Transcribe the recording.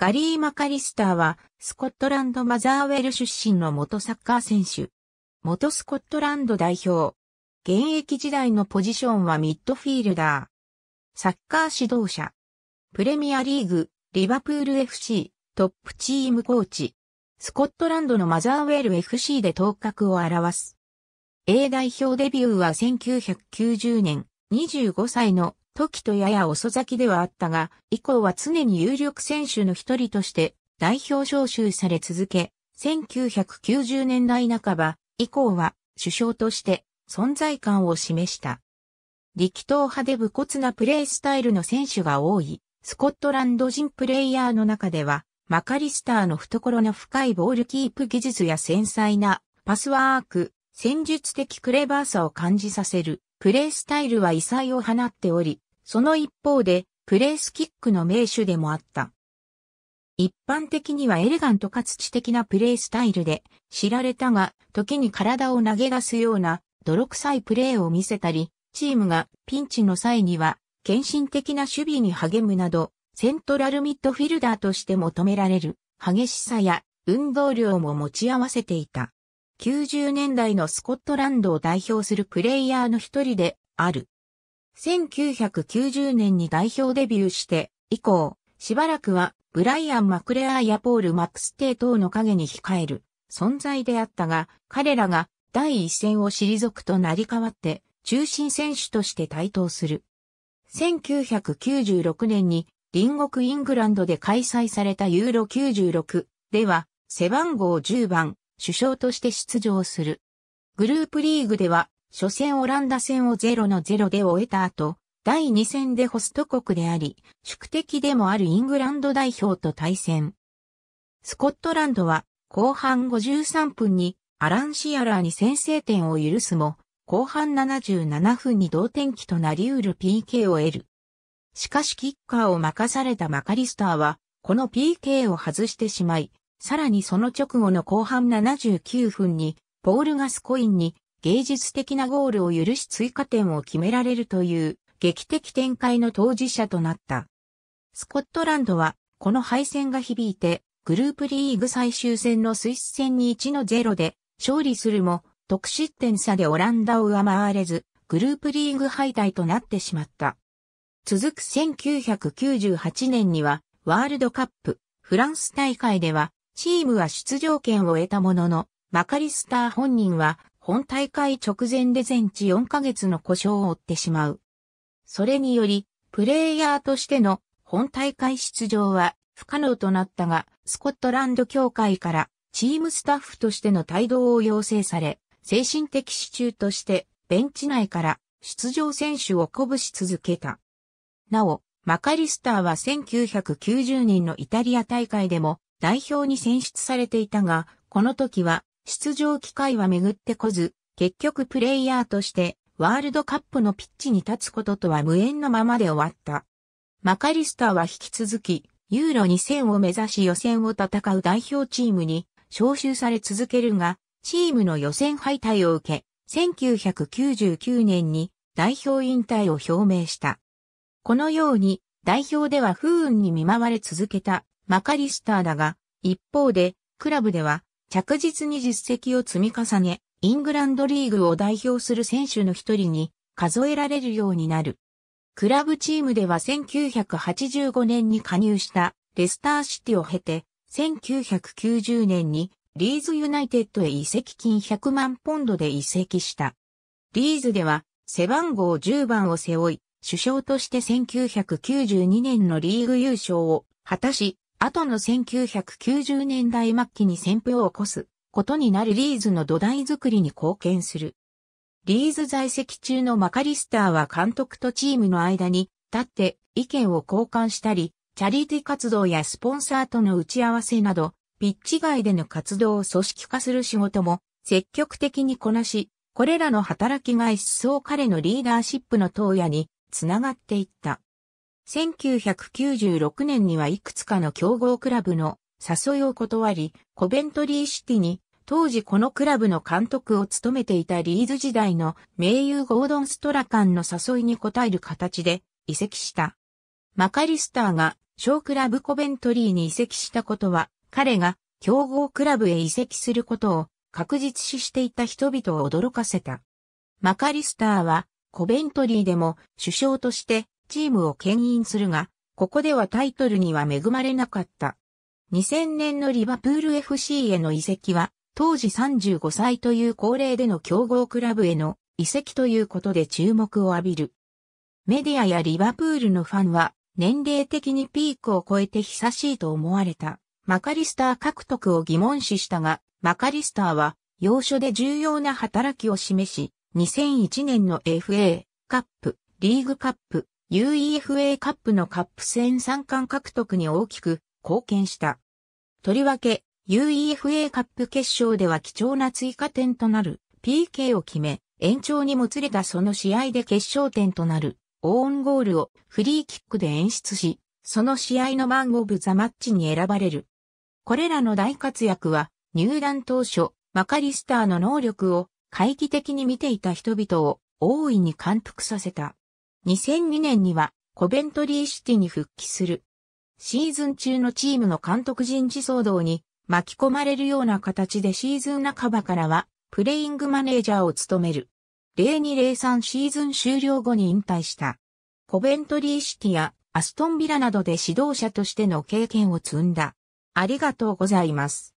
ガリー・マカリスターは、スコットランド・マザーウェル出身の元サッカー選手。元スコットランド代表。現役時代のポジションはミッドフィールダー。サッカー指導者。プレミアリーグ、リバプール FC、トップチームコーチ。スコットランドのマザーウェル FC で頭角を表す。A 代表デビューは1990年、25歳の時とやや遅咲きではあったが、以降は常に有力選手の一人として代表招集され続け、1990年代半ば以降は首相として存在感を示した。力投派で武骨なプレースタイルの選手が多い、スコットランド人プレイヤーの中では、マカリスターの懐の深いボールキープ技術や繊細なパスワーク、戦術的クレバーさを感じさせるプレイスタイルは異彩を放っており、その一方で、プレースキックの名手でもあった。一般的にはエレガントかつ知的なプレースタイルで知られたが、時に体を投げ出すような泥臭いプレーを見せたり、チームがピンチの際には献身的な守備に励むなど、セントラルミッドフィルダーとして求められる激しさや運動量も持ち合わせていた。90年代のスコットランドを代表するプレイヤーの一人である。1990年に代表デビューして以降、しばらくはブライアン・マクレアーやポール・マックステイ等の影に控える存在であったが、彼らが第一線を退くと成り代わって中心選手として台頭する。1996年に隣国イングランドで開催されたユーロ96では背番号10番首相として出場する。グループリーグでは初戦オランダ戦を0の0で終えた後、第2戦でホスト国であり、宿敵でもあるイングランド代表と対戦。スコットランドは後半53分にアランシアラーに先制点を許すも、後半77分に同点機となり得る PK を得る。しかしキッカーを任されたマカリスターは、この PK を外してしまい、さらにその直後の後半79分に、ポール・ガスコインに芸術的なゴールを許し追加点を決められるという劇的展開の当事者となった。スコットランドはこの敗戦が響いてグループリーグ最終戦のスイス戦に1の0で勝利するも得失点差でオランダを上回れずグループリーグ敗退となってしまった。続く1998年にはワールドカップフランス大会ではチームは出場権を得たもののマカリスター本人は本大会直前で全治4ヶ月の故障を負ってしまう。それにより、プレイヤーとしての本大会出場は不可能となったが、スコットランド協会からチームスタッフとしての帯同を要請され、精神的支柱としてベンチ内から出場選手を鼓舞し続けた。なお、マカリスターは1990年のイタリア大会でも代表に選出されていたが、この時は出場機会は巡ってこず、結局プレイヤーとしてワールドカップのピッチに立つこととは無縁のままで終わった。マカリスターは引き続き、ユーロ2000を目指し予選を戦う代表チームに招集され続けるが、チームの予選敗退を受け、1999年に代表引退を表明した。このように、代表では不運に見舞われ続けたマカリスターだが、一方で、クラブでは着実に実績を積み重ね、イングランドリーグを代表する選手の一人に数えられるようになる。クラブチームでは1985年に加入したレスターシティを経て、1990年にリーズユナイテッドへ移籍金100万ポンドで移籍した。リーズでは背番号10番を背負い、首相として1992年のリーグ優勝を果たし、後の1990年代末期に旋風を起こすことになるリーズの土台作りに貢献する。リーズ在籍中のマカリスターは監督とチームの間に立って意見を交換したり、チャリティ活動やスポンサーとの打ち合わせなど、ピッチ外での活動を組織化する仕事も積極的にこなし、これらの働きが一層彼のリーダーシップの投野につながっていった。1996年にはいくつかの競合クラブの誘いを断り、コベントリーシティに当時このクラブの監督を務めていたリーズ時代の名優ゴードン・ストラカンの誘いに応える形で移籍した。マカリスターが小クラブコベントリーに移籍したことは、彼が競合クラブへ移籍することを確実視していた人々を驚かせた。マカリスターはコベントリーでも首相としてチームを牽引するが、ここではタイトルには恵まれなかった。2000年のリバプール FC への移籍は、当時35歳という高齢での強豪クラブへの移籍ということで注目を浴びる。メディアやリバプールのファンは、年齢的にピークを超えて久しいと思われた。マカリスター獲得を疑問視したが、マカリスターは、要所で重要な働きを示し、2001年の FA、カップ、リーグカップ、UEFA カップのカップ戦3冠獲得に大きく貢献した。とりわけ、UEFA カップ決勝では貴重な追加点となる PK を決め、延長にもつれたその試合で決勝点となるオーンゴールをフリーキックで演出し、その試合のマン・オブ・ザ・マッチに選ばれる。これらの大活躍は、入団当初、マカリスターの能力を懐疑的に見ていた人々を大いに感服させた。2002年にはコベントリーシティに復帰する。シーズン中のチームの監督人事騒動に巻き込まれるような形でシーズン半ばからはプレイングマネージャーを務める。0203シーズン終了後に引退した。コベントリーシティやアストンビラなどで指導者としての経験を積んだ。ありがとうございます。